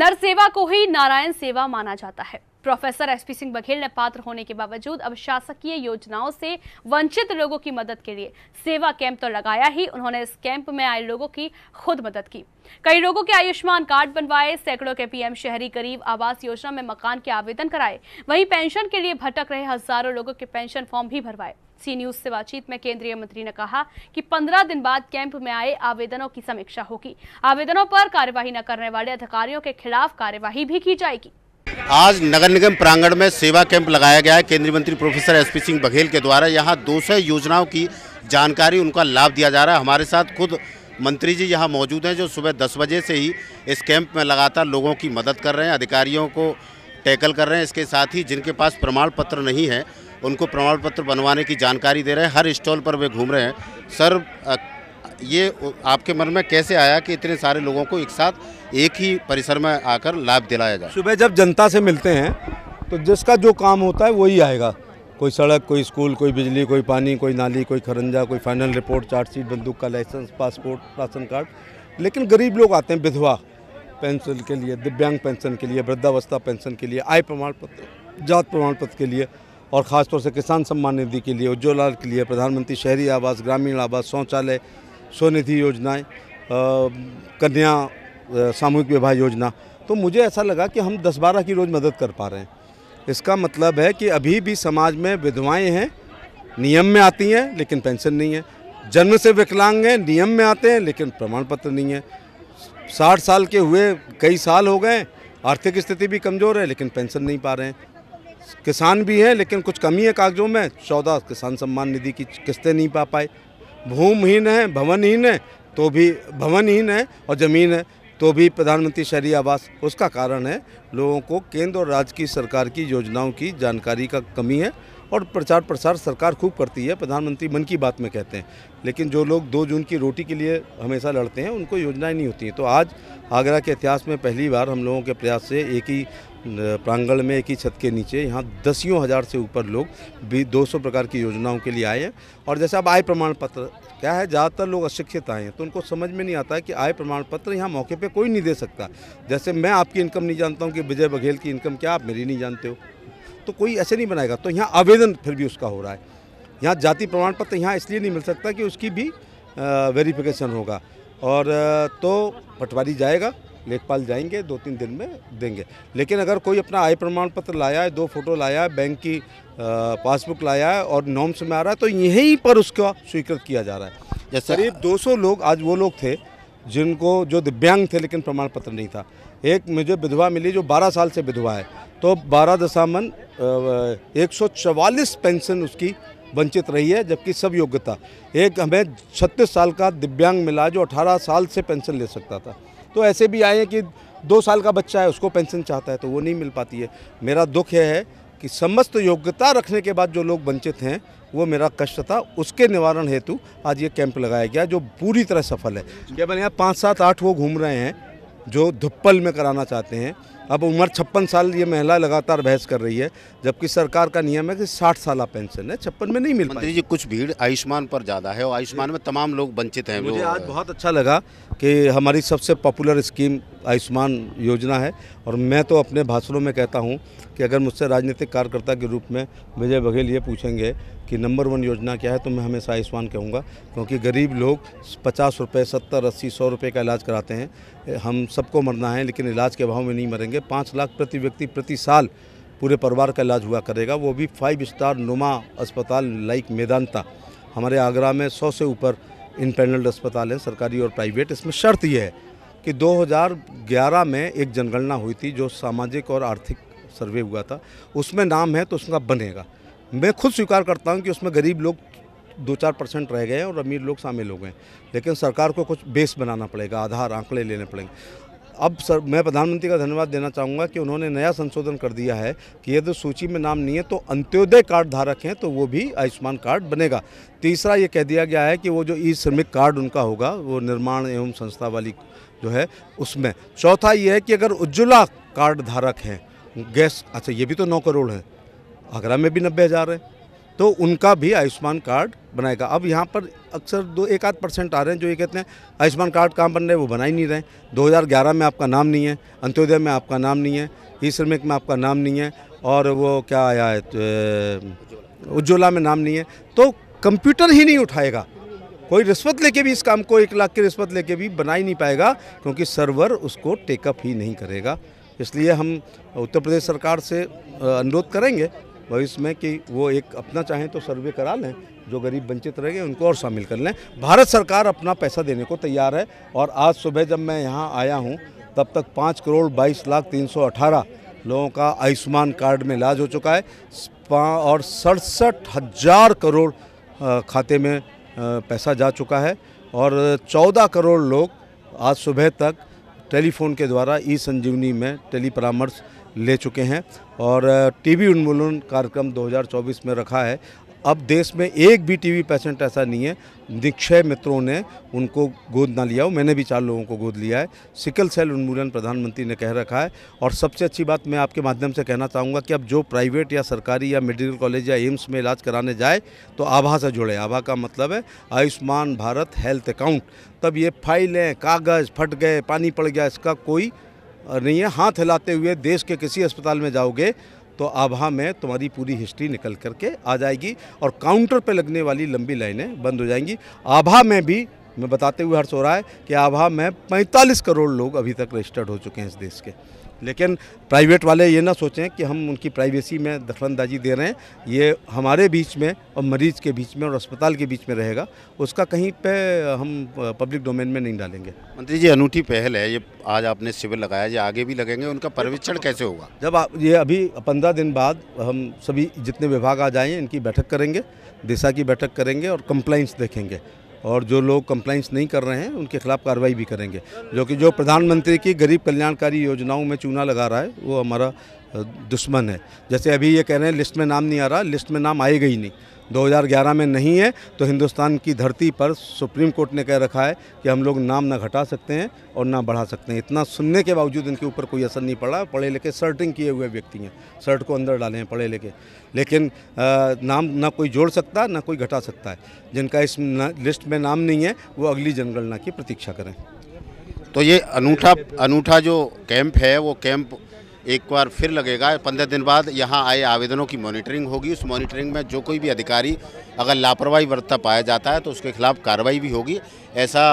नरसेवा को ही नारायण सेवा माना जाता है प्रोफेसर एसपी सिंह बघेल ने पात्र होने के बावजूद अब शासकीय योजनाओं से वंचित लोगों की मदद के लिए सेवा कैंप तो लगाया ही उन्होंने इस कैंप में आए लोगों की खुद मदद की कई लोगों के आयुष्मान कार्ड बनवाए सैकड़ों के पीएम शहरी गरीब आवास योजना में मकान के आवेदन कराए वहीं पेंशन के लिए भटक रहे हजारों लोगों के पेंशन फॉर्म भी भरवाए सी न्यूज से बातचीत में केंद्रीय मंत्री ने कहा कि पंद्रह दिन बाद कैंप में आए आवेदनों की समीक्षा होगी आवेदनों पर कार्यवाही न करने वाले अधिकारियों के खिलाफ कार्यवाही भी की जाएगी आज नगर निगम प्रांगण में सेवा कैंप लगाया गया है केंद्रीय मंत्री प्रोफेसर एसपी सिंह बघेल के द्वारा यहाँ दो योजनाओं की जानकारी उनका लाभ दिया जा रहा है हमारे साथ खुद मंत्री जी यहाँ मौजूद हैं जो सुबह दस बजे से ही इस कैंप में लगातार लोगों की मदद कर रहे हैं अधिकारियों को टैकल कर रहे हैं इसके साथ ही जिनके पास प्रमाण पत्र नहीं है उनको प्रमाण पत्र बनवाने की जानकारी दे रहे हैं हर स्टॉल पर वे घूम रहे हैं सर ये आपके मन में कैसे आया कि इतने सारे लोगों को एक साथ एक ही परिसर में आकर लाभ दिलाया जाए सुबह जब जनता से मिलते हैं तो जिसका जो काम होता है वही आएगा कोई सड़क कोई स्कूल कोई बिजली कोई पानी कोई नाली कोई खरंजा कोई फाइनल रिपोर्ट चार्जशीट बंदूक का लाइसेंस पासपोर्ट राशन कार्ड लेकिन गरीब लोग आते हैं विधवा पेंशन के लिए दिव्यांग पेंशन के लिए वृद्धावस्था पेंशन के लिए आय प्रमाण पत्र जात प्रमाण पत्र के लिए और ख़ासतौर से किसान सम्मान निधि के लिए उज्ज्वला के लिए प्रधानमंत्री शहरी आवास ग्रामीण आवास शौचालय स्वनिधि योजनाएं कन्या सामूहिक विवाह योजना तो मुझे ऐसा लगा कि हम दस बारह की रोज़ मदद कर पा रहे हैं इसका मतलब है कि अभी भी समाज में विधवाएं हैं नियम में आती हैं लेकिन पेंशन नहीं है जन्म से विकलांग हैं नियम में आते हैं लेकिन प्रमाण पत्र नहीं है साठ साल के हुए कई साल हो गए आर्थिक स्थिति भी कमज़ोर है लेकिन पेंशन नहीं पा रहे हैं किसान भी हैं लेकिन कुछ कमी है कागजों में चौदह किसान सम्मान निधि की किस्तें नहीं पा पाए भूमिहीन है भवनहीन है तो भी भवनहीन है और ज़मीन है तो भी प्रधानमंत्री शहरी आवास उसका कारण है लोगों को केंद्र और राज्य की सरकार की योजनाओं की जानकारी का कमी है और प्रचार प्रसार सरकार खूब करती है प्रधानमंत्री मन की बात में कहते हैं लेकिन जो लोग दो जून की रोटी के लिए हमेशा लड़ते हैं उनको योजनाएं नहीं होती हैं तो आज आगरा के इतिहास में पहली बार हम लोगों के प्रयास से एक ही प्रांगण में एक ही छत के नीचे यहाँ दसियों हज़ार से ऊपर लोग भी 200 प्रकार की योजनाओं के लिए आए हैं और जैसे अब आय प्रमाण पत्र क्या है ज़्यादातर लोग अशिक्षित आए हैं तो उनको समझ में नहीं आता है कि आय प्रमाण पत्र यहाँ मौके पे कोई नहीं दे सकता जैसे मैं आपकी इनकम नहीं जानता हूँ कि विजय बघेल की इनकम क्या आप मेरी नहीं जानते हो तो कोई ऐसे नहीं बनाएगा तो यहाँ आवेदन फिर भी उसका हो रहा है यहाँ जाति प्रमाण पत्र यहाँ इसलिए नहीं मिल सकता कि उसकी भी वेरिफिकेशन होगा और तो पटवारी जाएगा लेखपाल जाएंगे दो तीन दिन में देंगे लेकिन अगर कोई अपना आय प्रमाण पत्र लाया है दो फोटो लाया है बैंक की पासबुक लाया है और नॉम्स में आ रहा है तो यहीं पर उसका स्वीकृत किया जा रहा है जैसे करीब 200 लोग आज वो लोग थे जिनको जो दिव्यांग थे लेकिन प्रमाण पत्र नहीं था एक मुझे विधवा मिली जो बारह साल से विधवा है तो बारह दशामन एक पेंशन उसकी वंचित रही है जबकि सब योग्यता एक हमें 36 साल का दिव्यांग मिला जो 18 साल से पेंशन ले सकता था तो ऐसे भी आए हैं कि दो साल का बच्चा है उसको पेंशन चाहता है तो वो नहीं मिल पाती है मेरा दुख यह है कि समस्त योग्यता रखने के बाद जो लोग वंचित हैं वो मेरा कष्ट था उसके निवारण हेतु आज ये कैंप लगाया गया जो पूरी तरह सफल है केवल यहाँ पाँच सात आठ वो घूम रहे हैं जो धुप्पल में कराना चाहते हैं अब उम्र छप्पन साल ये महिला लगातार बहस कर रही है जबकि सरकार का नियम है कि साठ साल पेंशन है छप्पन में नहीं मिल मंत्री जी कुछ भीड़ आयुष्मान पर ज़्यादा है और आयुष्मान में तमाम लोग वंचित हैं मुझे आज बहुत अच्छा लगा कि हमारी सबसे पॉपुलर स्कीम आयुष्मान योजना है और मैं तो अपने भाषणों में कहता हूँ कि अगर मुझसे राजनीतिक कार्यकर्ता के रूप में विजय बघेल ये पूछेंगे कि नंबर वन योजना क्या है तो मैं हमेशा आयुष्मान कहूँगा क्योंकि गरीब लोग पचास रुपये सत्तर अस्सी सौ रुपये का इलाज कराते हैं हम सबको मरना है लेकिन इलाज के अभाव में नहीं मरेंगे पाँच लाख प्रति व्यक्ति प्रति साल पूरे परिवार का इलाज हुआ करेगा वो भी फाइव स्टार नुमा अस्पताल लाइक मेदांता हमारे आगरा में सौ से ऊपर इन पैनल्ड अस्पताल हैं सरकारी और प्राइवेट इसमें शर्त यह है कि 2011 में एक जनगणना हुई थी जो सामाजिक और आर्थिक सर्वे हुआ था उसमें नाम है तो उसका बनेगा मैं खुद स्वीकार करता हूँ कि उसमें गरीब लोग दो चार परसेंट रह गए हैं और अमीर लोग शामिल हो गए लेकिन सरकार को कुछ बेस बनाना पड़ेगा आधार आंकड़े लेने पड़ेंगे अब सर मैं प्रधानमंत्री का धन्यवाद देना चाहूँगा कि उन्होंने नया संशोधन कर दिया है कि यदि सूची में नाम नहीं है तो अंत्योदय कार्ड धारक हैं तो वो भी आयुष्मान कार्ड बनेगा तीसरा ये कह दिया गया है कि वो जो ई श्रमिक कार्ड उनका होगा वो निर्माण एवं संस्था वाली जो है उसमें चौथा ये है कि अगर उज्ज्वला कार्ड धारक हैं गैस अच्छा ये भी तो नौ करोड़ है आगरा में भी नब्बे हज़ार है तो उनका भी आयुष्मान कार्ड बनाएगा अब यहाँ पर अक्सर दो एक आध परसेंट आ रहे हैं जो ये कहते हैं आयुष्मान कार्ड काम बन रहे हैं वो बना ही नहीं रहे हैं 2011 में आपका नाम नहीं है अंत्योदय में आपका नाम नहीं है ई श्रमिक में आपका नाम नहीं है और वो क्या आया है तो, उज्ज्वला में नाम नहीं है तो कंप्यूटर ही नहीं उठाएगा कोई रिश्वत लेके भी इस काम को एक लाख की रिश्वत लेके भी बना ही नहीं पाएगा क्योंकि सर्वर उसको टेकअप ही नहीं करेगा इसलिए हम उत्तर प्रदेश सरकार से अनुरोध करेंगे भविष्य में कि वो एक अपना चाहें तो सर्वे करा लें जो गरीब वंचित रह गए उनको और शामिल कर लें भारत सरकार अपना पैसा देने को तैयार है और आज सुबह जब मैं यहाँ आया हूँ तब तक पाँच करोड़ बाईस लाख तीन सौ अठारह लोगों का आयुष्मान कार्ड में इलाज हो चुका है और सड़सठ हज़ार करोड़ खाते में पैसा जा चुका है और चौदह करोड़ लोग आज सुबह तक टेलीफोन के द्वारा ई संजीवनी में टेली परामर्श ले चुके हैं और टीबी उन्मूलन कार्यक्रम 2024 में रखा है अब देश में एक भी टीबी पेशेंट ऐसा नहीं है निक्षय मित्रों ने उनको गोद ना लिया हो मैंने भी चार लोगों को गोद लिया है सिकल सेल उन्मूलन प्रधानमंत्री ने कह रखा है और सबसे अच्छी बात मैं आपके माध्यम से कहना चाहूँगा कि अब जो प्राइवेट या सरकारी या मेडिकल कॉलेज या एम्स में इलाज कराने जाए तो आभा से जुड़े आभा का मतलब है आयुष्मान भारत हेल्थ अकाउंट तब ये फाइलें कागज़ फट गए पानी पड़ गया इसका कोई नहीं है हाथ हिलाते हुए देश के किसी अस्पताल में जाओगे तो आभा में तुम्हारी पूरी हिस्ट्री निकल करके आ जाएगी और काउंटर पर लगने वाली लंबी लाइनें बंद हो जाएंगी आभा में भी मैं बताते हुए हर्ष हो रहा है कि आभा में 45 करोड़ लोग अभी तक रजिस्टर्ड हो चुके हैं इस देश के लेकिन प्राइवेट वाले ये ना सोचें कि हम उनकी प्राइवेसी में दखलंदाजी दे रहे हैं ये हमारे बीच में और मरीज़ के बीच में और अस्पताल के बीच में रहेगा उसका कहीं पे हम पब्लिक डोमेन में नहीं डालेंगे मंत्री जी अनूठी पहल है ये आज आपने शिविर लगाया ये आगे भी लगेंगे उनका पर्यवेक्षण कैसे होगा जब आप ये अभी पंद्रह दिन बाद हम सभी जितने विभाग आज आए इनकी बैठक करेंगे दिशा की बैठक करेंगे और कंप्लाइंस देखेंगे और जो लोग कंप्लाइंस नहीं कर रहे हैं उनके खिलाफ कार्रवाई भी करेंगे जो कि जो प्रधानमंत्री की गरीब कल्याणकारी योजनाओं में चूना लगा रहा है वो हमारा दुश्मन है जैसे अभी ये कह रहे हैं लिस्ट में नाम नहीं आ रहा लिस्ट में नाम आएगा ही नहीं 2011 में नहीं है तो हिंदुस्तान की धरती पर सुप्रीम कोर्ट ने कह रखा है कि हम लोग नाम ना घटा सकते हैं और ना बढ़ा सकते हैं इतना सुनने के बावजूद इनके ऊपर कोई असर नहीं पड़ा पढ़े लिखे शर्टिंग किए हुए व्यक्ति हैं शर्ट को अंदर डाले हैं पढ़े लिखे लेकिन आ, नाम ना कोई जोड़ सकता ना कोई घटा सकता है जिनका इस लिस्ट में नाम नहीं है वो अगली जनगणना की प्रतीक्षा करें तो ये अनूठा अनूठा जो कैंप है वो कैंप एक बार फिर लगेगा पंद्रह दिन बाद यहाँ आए आवेदनों की मॉनिटरिंग होगी उस मॉनिटरिंग में जो कोई भी अधिकारी अगर लापरवाही बरतता पाया जाता है तो उसके खिलाफ कार्रवाई भी होगी ऐसा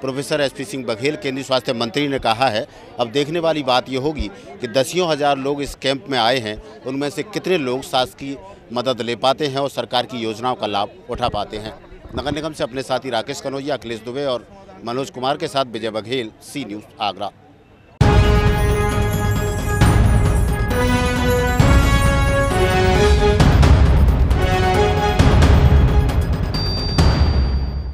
प्रोफेसर पी सिंह बघेल केंद्रीय स्वास्थ्य मंत्री ने कहा है अब देखने वाली बात यह होगी कि दसियों हज़ार लोग इस कैंप में आए हैं उनमें से कितने लोग शासकीय मदद ले पाते हैं और सरकार की योजनाओं का लाभ उठा पाते हैं नगर निगम से अपने साथी राकेश कनौजिया अखिलेश दुबे और मनोज कुमार के साथ विजय बघेल सी न्यूज़ आगरा